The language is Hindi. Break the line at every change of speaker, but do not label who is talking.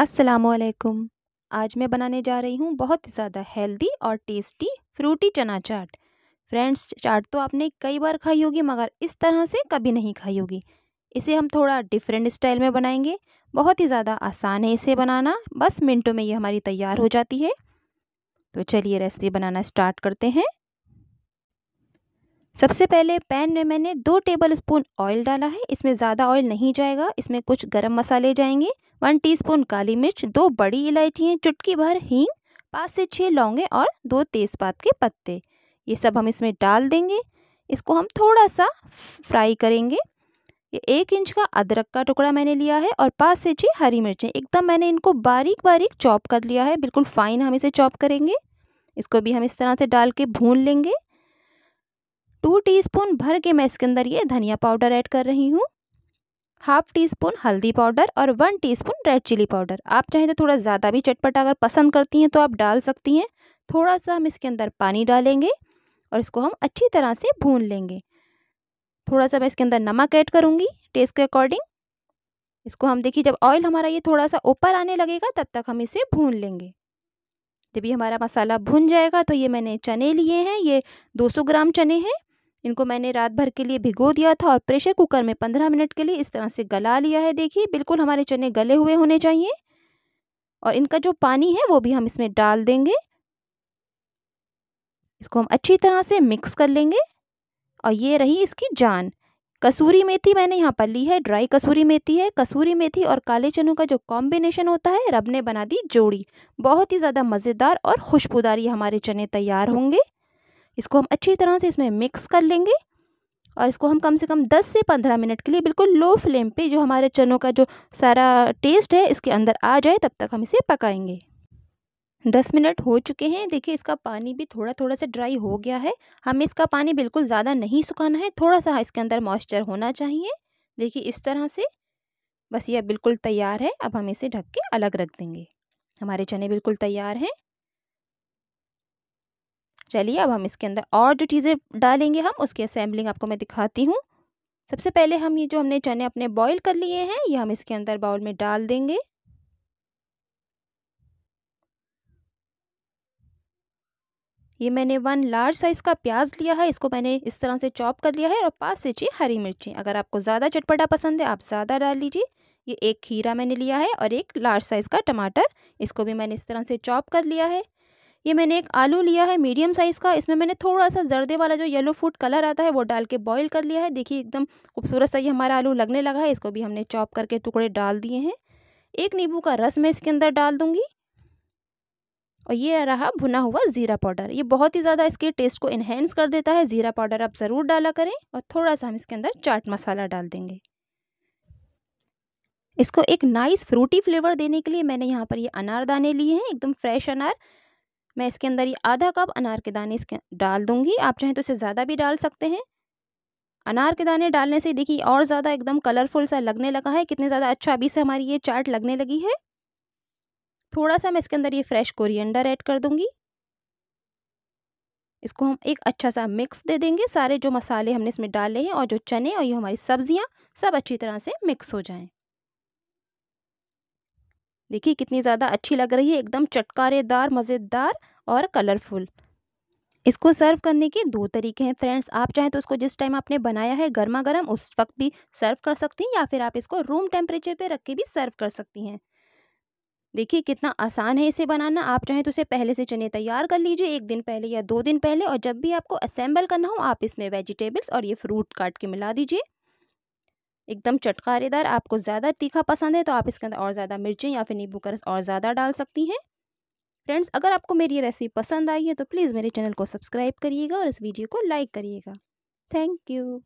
असलकुम आज मैं बनाने जा रही हूँ बहुत ज़्यादा हेल्दी और टेस्टी फ्रूटी चना चाट फ्रेंड्स चाट तो आपने कई बार खाई होगी मगर इस तरह से कभी नहीं खाई होगी इसे हम थोड़ा डिफरेंट स्टाइल में बनाएंगे बहुत ही ज़्यादा आसान है इसे बनाना बस मिनटों में ये हमारी तैयार हो जाती है तो चलिए रेसिपी बनाना स्टार्ट करते हैं सबसे पहले पैन में मैंने दो टेबल स्पून ऑयल डाला है इसमें ज़्यादा ऑयल नहीं जाएगा इसमें कुछ गरम मसाले जाएंगे वन टीस्पून काली मिर्च दो बड़ी इलायचियाँ चुटकी भर हींग पाँच से छः लौंगे और दो तेज़पात के पत्ते ये सब हम इसमें डाल देंगे इसको हम थोड़ा सा फ्राई करेंगे ये एक इंच का अदरक का टुकड़ा मैंने लिया है और पाँच से छः हरी मिर्चें एकदम मैंने इनको बारीक बारीक चॉप कर लिया है बिल्कुल फ़ाइन हम इसे चॉप करेंगे इसको भी हम इस तरह से डाल के भून लेंगे टू टीस्पून भर के मैं इसके अंदर ये धनिया पाउडर ऐड कर रही हूँ हाफ टी स्पून हल्दी पाउडर और one teaspoon red chili powder आप चाहें तो थोड़ा ज़्यादा भी चटपटा अगर पसंद करती हैं तो आप डाल सकती हैं थोड़ा सा हम इसके अंदर पानी डालेंगे और इसको हम अच्छी तरह से भून लेंगे थोड़ा सा मैं इसके अंदर नमक ऐड करूँगी टेस्ट के अकॉर्डिंग इसको हम देखिए जब ऑयल हमारा ये थोड़ा सा ऊपर आने लगेगा तब तक हम इसे भून लेंगे जब ये हमारा मसाला भुन जाएगा तो ये मैंने चने लिए हैं ये 200 ग्राम चने हैं इनको मैंने रात भर के लिए भिगो दिया था और प्रेशर कुकर में पंद्रह मिनट के लिए इस तरह से गला लिया है देखिए बिल्कुल हमारे चने गले हुए होने चाहिए और इनका जो पानी है वो भी हम इसमें डाल देंगे इसको हम अच्छी तरह से मिक्स कर लेंगे और ये रही इसकी जान कसूरी मेथी मैंने यहाँ पर ली है ड्राई कसूरी मेथी है कसूरी मेथी और काले चनों का जो कॉम्बिनेशन होता है रब ने बना दी जोड़ी बहुत ही ज़्यादा मज़ेदार और खुशबूदार ये हमारे चने तैयार होंगे इसको हम अच्छी तरह से इसमें मिक्स कर लेंगे और इसको हम कम से कम 10 से 15 मिनट के लिए बिल्कुल लो फ्लेम पे जो हमारे चनों का जो सारा टेस्ट है इसके अंदर आ जाए तब तक हम इसे पकाएंगे दस मिनट हो चुके हैं देखिए इसका पानी भी थोड़ा थोड़ा सा ड्राई हो गया है हमें इसका पानी बिल्कुल ज़्यादा नहीं सुखाना है थोड़ा सा इसके अंदर मॉइस्चर होना चाहिए देखिए इस तरह से बस यह बिल्कुल तैयार है अब हम इसे ढक के अलग रख देंगे हमारे चने बिल्कुल तैयार हैं चलिए अब हम इसके अंदर और जो चीज़ें डालेंगे हम उसकी असेंबलिंग आपको मैं दिखाती हूँ सबसे पहले हम ये जो हमने चने अपने बॉईल कर लिए हैं ये हम इसके अंदर बाउल में डाल देंगे ये मैंने वन लार्ज साइज़ का प्याज लिया है इसको मैंने इस तरह से चॉप कर लिया है और पाँच से छः हरी मिर्ची अगर आपको ज़्यादा चटपटा पसंद है आप ज़्यादा डाल लीजिए ये एक खीरा मैंने लिया है और एक लार्ज साइज़ का टमाटर इसको भी मैंने इस तरह से चॉप कर लिया है ये मैंने एक आलू लिया है मीडियम साइज़ का इसमें मैंने थोड़ा सा जर्दे वाला जो येलो फूड कलर आता है वो डाल के बॉईल कर लिया है देखिए एकदम खूबसूरत सा ये हमारा आलू लगने लगा है इसको भी हमने चॉप करके टुकड़े डाल दिए हैं एक नींबू का रस मैं इसके अंदर डाल दूँगी और ये रहा भुना हुआ ज़ीरा पाउडर ये बहुत ही ज़्यादा इसके टेस्ट को इन्हेंस कर देता है ज़ीरा पाउडर आप ज़रूर डाला करें और थोड़ा सा हम इसके अंदर चाट मसाला डाल देंगे इसको एक नाइस फ्रूटी फ्लेवर देने के लिए मैंने यहाँ पर ये अनार दाने लिए हैं एकदम फ्रेश अनार मैं इसके अंदर ये आधा कप अनार के दाने इसके डाल दूंगी आप चाहें तो इसे ज़्यादा भी डाल सकते हैं अनार के दाने डालने से देखिए और ज़्यादा एकदम कलरफुल सा लगने लगा है कितने ज़्यादा अच्छा अभी से हमारी ये चाट लगने लगी है थोड़ा सा मैं इसके अंदर ये फ्रेश कोरिएंडर ऐड कर दूँगी इसको हम एक अच्छा सा मिक्स दे देंगे सारे जो मसाले हमने इसमें डाले हैं और जो चने और ये हमारी सब्जियां सब अच्छी तरह से मिक्स हो जाएं देखिए कितनी ज़्यादा अच्छी लग रही है एकदम चटकारेदार मज़ेदार और कलरफुल इसको सर्व करने के दो तरीके हैं फ्रेंड्स आप चाहें तो इसको जिस टाइम आपने बनाया है गर्मा गर्म उस वक्त भी सर्व कर सकती हैं या फिर आप इसको रूम टेम्परेचर पे रख के भी सर्व कर सकती हैं देखिए कितना आसान है इसे बनाना आप चाहें तो इसे पहले से चने तैयार कर लीजिए एक दिन पहले या दो दिन पहले और जब भी आपको असेंबल करना हो आप इसमें वेजिटेबल्स और ये फ्रूट काट के मिला दीजिए एकदम चटकारेदार आपको ज़्यादा तीखा पसंद है तो आप इसके अंदर और ज़्यादा मिर्चें या फिर नींबू का रस और ज़्यादा डाल सकती हैं फ्रेंड्स अगर आपको मेरी ये रेसिपी पसंद आई है तो प्लीज़ मेरे चैनल को सब्सक्राइब करिएगा और इस वीडियो को लाइक करिएगा थैंक यू